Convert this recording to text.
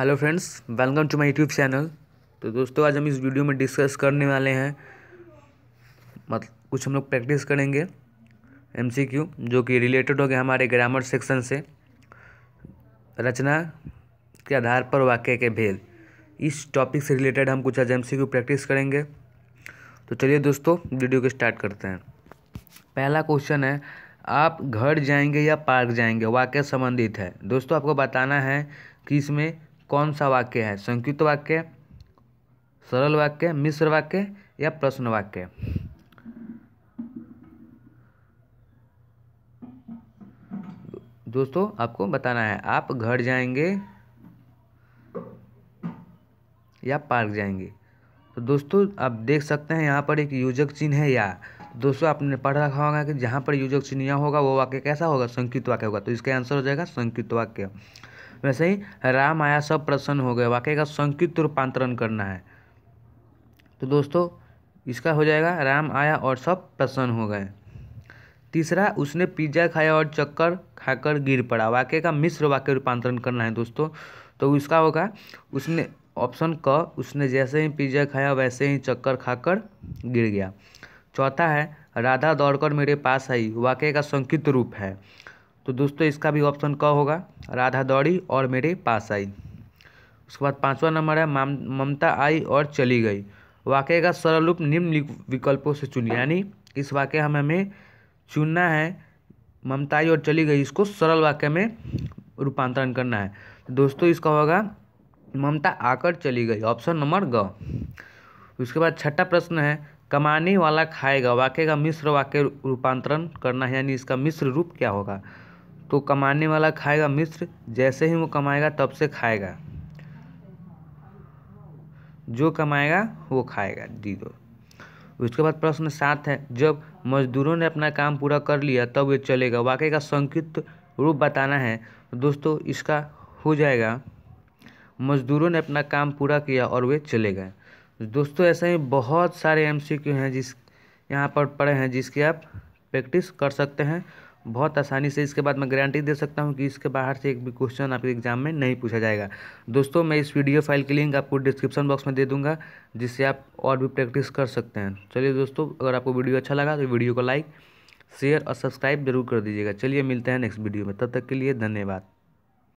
hello friends welcome to my YouTube channel तो दोस्तों आज हम इस वीडियो में डिस्कस करने वाले हैं मतलब कुछ हम लोग प्रैक्टिस करेंगे एमसीक्यू जो कि रिलेटेड हो गया हमारे ग्रामर सेक्शन से रचना के आधार पर वाक्य के भेद इस टॉपिक से रिलेटेड हम कुछ आज एम प्रैक्टिस करेंगे तो चलिए दोस्तों वीडियो को स्टार्ट करते हैं पहला क्वेश्चन है आप घर जाएंगे या पार्क जाएंगे वाक्य संबंधित है दोस्तों आपको बताना है कि इसमें कौन सा वाक्य है संयुक्त वाक्य सरल वाक्य मिश्र वाक्य या प्रश्न वाक्य दोस्तों आपको बताना है आप घर जाएंगे या पार्क जाएंगे तो दोस्तों आप देख सकते हैं यहाँ पर एक युजक चिन्ह है या दोस्तों आपने पढ़ रखा होगा कि जहाँ पर युजक चिन्ह होगा वो वाक्य कैसा होगा संकित वाक्य होगा तो इसका आंसर हो जाएगा संकित वाक्य वैसे ही राम आया सब प्रसन्न हो गए वाक्य का संक्षिप्त रूपांतरण करना है तो दोस्तों इसका हो जाएगा राम आया और सब प्रसन्न हो गए तीसरा उसने पिज्ज़ा खाया और चक्कर खाकर गिर पड़ा वाक्य का मिश्र वाक्य रूपांतरण करना है दोस्तों तो इसका होगा उसने ऑप्शन क उसने जैसे ही पिज्ज़ा खाया वैसे ही चक्कर खाकर गिर गया चौथा है राधा दौड़कर मेरे पास आई वाक्य का संक्षिप्त रूप है तो दोस्तों इसका भी ऑप्शन क होगा राधा दौड़ी और मेरे पास आई उसके बाद पाँचवा नंबर है ममता आई और चली गई वाक्य का सरल रूप निम्न विकल्पों से चुनिए यानी इस वाक्य हम हमें चुनना है ममता आई और चली गई इसको सरल वाक्य में रूपांतरण करना है तो दोस्तों इसका होगा ममता आकर चली गई ऑप्शन नंबर ग उसके बाद छठा प्रश्न है कमाने वाला खाएगा वाक्य का मिश्र वाक्य रूपांतरण करना है यानी इसका मिश्र रूप क्या होगा तो कमाने वाला खाएगा मिस्र जैसे ही वो कमाएगा तब से खाएगा जो कमाएगा वो खाएगा दी दो उसके बाद प्रश्न सात है जब मजदूरों ने अपना काम पूरा कर लिया तब वे चलेगा वाक्य का संक्षिप्त रूप बताना है दोस्तों इसका हो जाएगा मजदूरों ने अपना काम पूरा किया और वे चले गए दोस्तों ऐसे ही बहुत सारे एमसीक्यू हैं जिस यहाँ पर पड़े हैं जिसकी आप प्रैक्टिस कर सकते हैं बहुत आसानी से इसके बाद मैं गारंटी दे सकता हूँ कि इसके बाहर से एक भी क्वेश्चन आपके एग्जाम में नहीं पूछा जाएगा दोस्तों मैं इस वीडियो फाइल की लिंक आपको डिस्क्रिप्शन बॉक्स में दे दूंगा जिससे आप और भी प्रैक्टिस कर सकते हैं चलिए दोस्तों अगर आपको वीडियो अच्छा लगा तो वीडियो को लाइक शेयर और सब्सक्राइब जरूर कर दीजिएगा चलिए मिलते हैं नेक्स्ट वीडियो में तब तक के लिए धन्यवाद